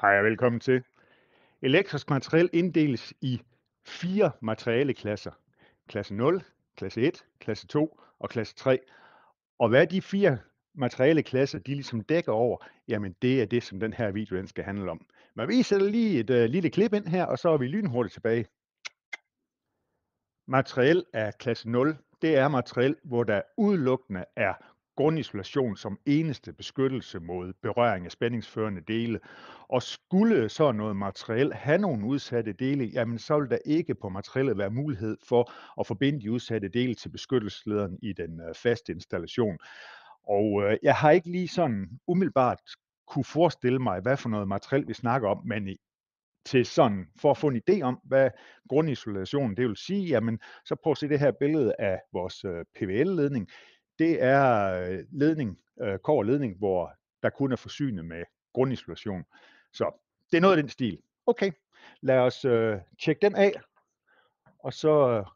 Hej og velkommen til. Elektrisk materiel inddeles i fire materialeklasser. Klasse 0, klasse 1, klasse 2 og klasse 3. Og hvad de fire materialeklasser de ligesom dækker over, jamen det er det, som den her video den skal handle om. Men vi sætter lige et uh, lille klip ind her, og så er vi lynhurtigt tilbage. Materiel af klasse 0, det er materiel, hvor der udelukkende er grundisolation som eneste beskyttelse mod berøring af spændingsførende dele. Og skulle så noget materiel have nogle udsatte dele, jamen så vil der ikke på materiellet være mulighed for at forbinde de udsatte dele til beskyttelseslederen i den øh, faste installation. Og øh, jeg har ikke lige sådan umiddelbart kunne forestille mig, hvad for noget materiel vi snakker om, men til sådan, for at få en idé om, hvad grundisolationen det vil sige, jamen så prøv at se det her billede af vores øh, PVL-ledning det er øh, ledning, øh, kår ledning, hvor der kun er forsynet med grundisolation. Så det er noget af den stil. Okay, lad os øh, tjekke den af, og så øh,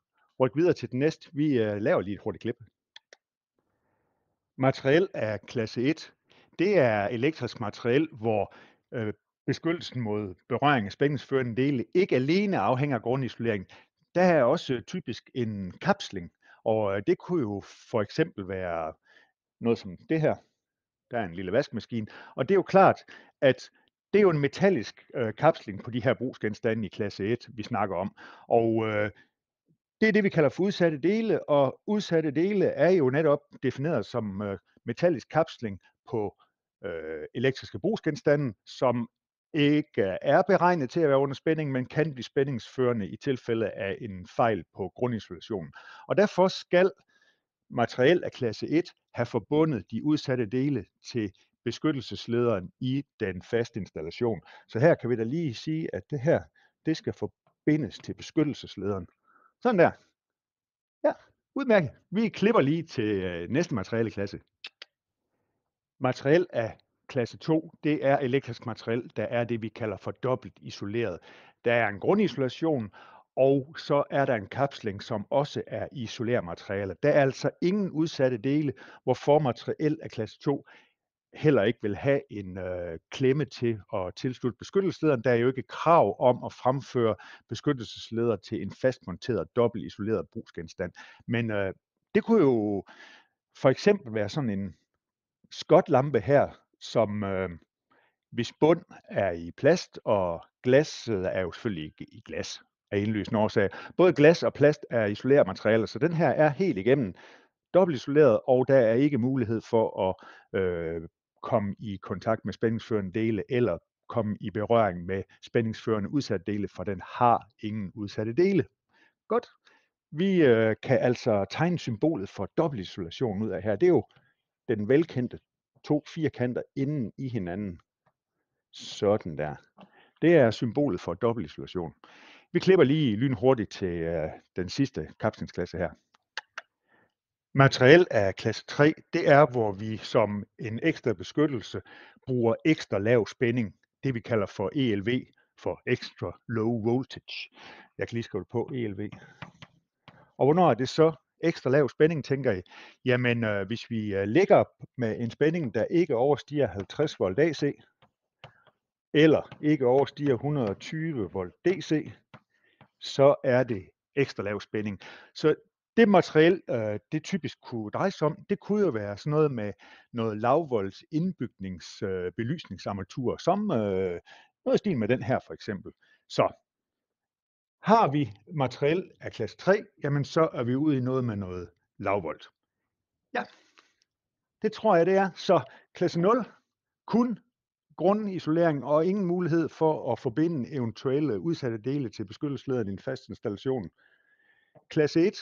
rykke videre til den næste. Vi øh, laver lige et hurtigt klip. Materiel af klasse 1, det er elektrisk materiel, hvor øh, beskyttelsen mod berøring af spændingsførende dele ikke alene afhænger af grundisoleringen. Der er også øh, typisk en kapsling, og øh, det kunne jo for eksempel være noget som det her. Der er en lille vaskemaskine. Og det er jo klart, at det er jo en metallisk øh, kapsling på de her brugsgenstande i klasse 1, vi snakker om. Og øh, det er det, vi kalder for udsatte dele, og udsatte dele er jo netop defineret som øh, metallisk kapsling på øh, elektriske brugsgenstande, som ikke er beregnet til at være under spænding, men kan blive spændingsførende i tilfælde af en fejl på grundisolationen. Og derfor skal materiel af klasse 1 have forbundet de udsatte dele til beskyttelseslederen i den faste installation. Så her kan vi da lige sige, at det her, det skal forbindes til beskyttelseslederen. Sådan der. Ja, udmærket. Vi klipper lige til øh, næste materialeklasse. Materiel af klasse 2, det er elektrisk materiel, der er det, vi kalder for dobbelt isoleret. Der er en grundisolation, og så er der en kapsling, som også er isoleret materiale. Der er altså ingen udsatte dele, hvor formateriel af klasse 2 heller ikke vil have en øh, klemme til at tilslutte beskyttelseslederen. Der er jo ikke krav om at fremføre beskyttelsesleder til en fastmonteret, dobbelt isoleret brugsgenstand. Men øh, det kunne jo for eksempel være sådan en skotlampe her, som øh, hvis bund er i plast, og glasset er jo selvfølgelig ikke i glas af indlysende årsager. Både glas og plast er isolerede materialer, så den her er helt igennem dobbelt isoleret, og der er ikke mulighed for at øh, komme i kontakt med spændingsførende dele eller komme i berøring med spændingsførende udsatte dele, for den har ingen udsatte dele. Godt. Vi øh, kan altså tegne symbolet for dobbelt isolation ud af her. Det er jo den velkendte to firkanter inden i hinanden. Sådan der. Det er symbolet for dobbeltisolation. Vi klipper lige lynhurtigt til øh, den sidste kapslingsklasse her. Materiel af klasse 3, det er, hvor vi som en ekstra beskyttelse bruger ekstra lav spænding, det vi kalder for ELV, for Extra Low Voltage. Jeg kan lige skrive det på ELV. Og hvornår er det så? ekstra lav spænding, tænker I, jamen øh, hvis vi øh, ligger med en spænding, der ikke overstiger 50 volt AC, eller ikke overstiger 120 volt DC, så er det ekstra lav spænding. Så det materiel, øh, det typisk kunne drejes om, det kunne jo være sådan noget med noget lavvolds indbygningsbelysningsarmatur, øh, som øh, noget i stil med den her for eksempel. Så har vi materiel af klasse 3, jamen så er vi ude i noget med noget lavvolt. Ja, det tror jeg, det er. Så klasse 0, kun grundisolering og ingen mulighed for at forbinde eventuelle udsatte dele til beskyttelseslederen i en fast installation. Klasse 1,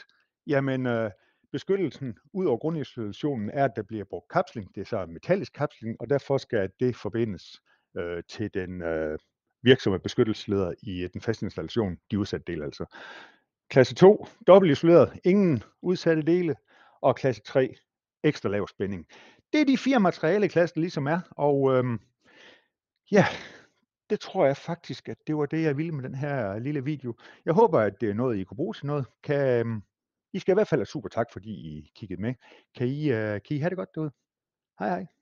jamen øh, beskyttelsen ud over grundisolationen er, at der bliver brugt kapsling. Det er så metallisk kapsling, og derfor skal det forbindes øh, til den øh, virksomme beskyttelsesledere i øh, den faste installation, de udsatte dele altså. Klasse 2, dobbelt isoleret, ingen udsatte dele, og klasse 3, ekstra lav spænding. Det er de fire materialeklasser, der ligesom er, og øhm, ja, det tror jeg faktisk, at det var det, jeg ville med den her øh, lille video. Jeg håber, at det øh, er noget, I kunne bruge til noget. Kan, øhm, I skal i hvert fald have super tak, fordi I kiggede med. Kan I, øh, kan I have det godt derude? Hej hej.